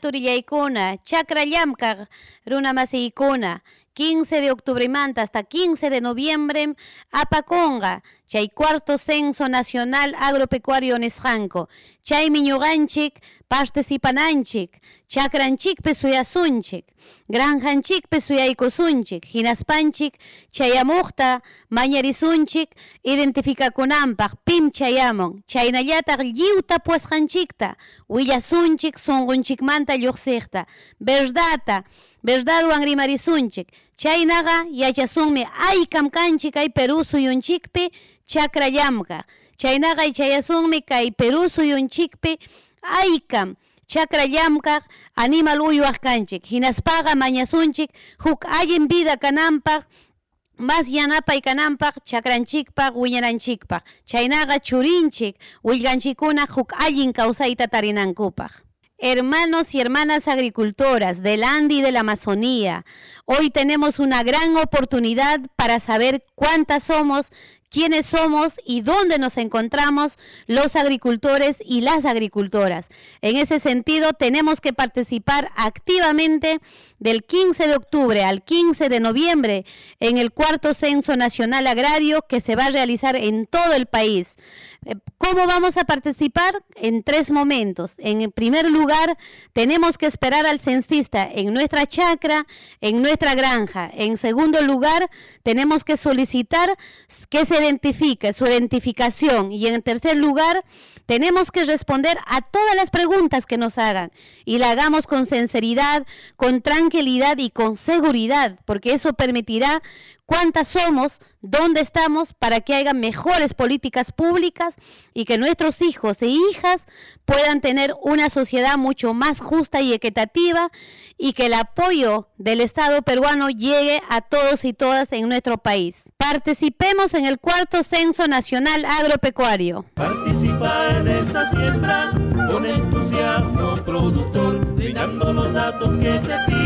turi yaikuna, chakra runa ikuna. 15 de octubre manta hasta 15 de noviembre, Apaconga, Chay Cuarto Censo Nacional Agropecuario Nesjanco, Chay Miñoganchik, Pastesipananchik, Chacranchik Pesuyasunchik, Granjanchik Pesuyaicosunchik, Jinaspanchik, identifica con identifica Pim Chayamon, Chaynayata Lliuta Puasjanchikta, Huillasunchik, songunchik Manta yuxirta, Verdata, verdad wangri marisunchik yachasunmi ay kanchi kay yamka suyunchikpi chakrayamqa chaynaqa chayasunmi kay Perú suyunchikpi aykam animal uyuwaq kanchik hinaspara mañasunchik huk ayin vida kanampa mas y kananpaq chakranchikpa, wiñananchikpaq naga churinchik willganchikunaq huk ayin hermanos y hermanas agricultoras del Andi y de la Amazonía. Hoy tenemos una gran oportunidad para saber cuántas somos, quiénes somos y dónde nos encontramos los agricultores y las agricultoras. En ese sentido, tenemos que participar activamente del 15 de octubre al 15 de noviembre en el cuarto Censo Nacional Agrario que se va a realizar en todo el país. Eh, ¿Cómo vamos a participar? En tres momentos. En primer lugar, tenemos que esperar al censista en nuestra chacra, en nuestra granja. En segundo lugar, tenemos que solicitar que se identifica su identificación. Y en tercer lugar, tenemos que responder a todas las preguntas que nos hagan y la hagamos con sinceridad, con tranquilidad y con seguridad, porque eso permitirá cuántas somos, dónde estamos para que haya mejores políticas públicas y que nuestros hijos e hijas puedan tener una sociedad mucho más justa y equitativa y que el apoyo del Estado peruano llegue a todos y todas en nuestro país. Participemos en el cuarto Censo Nacional Agropecuario. siembra con entusiasmo productor, los datos que se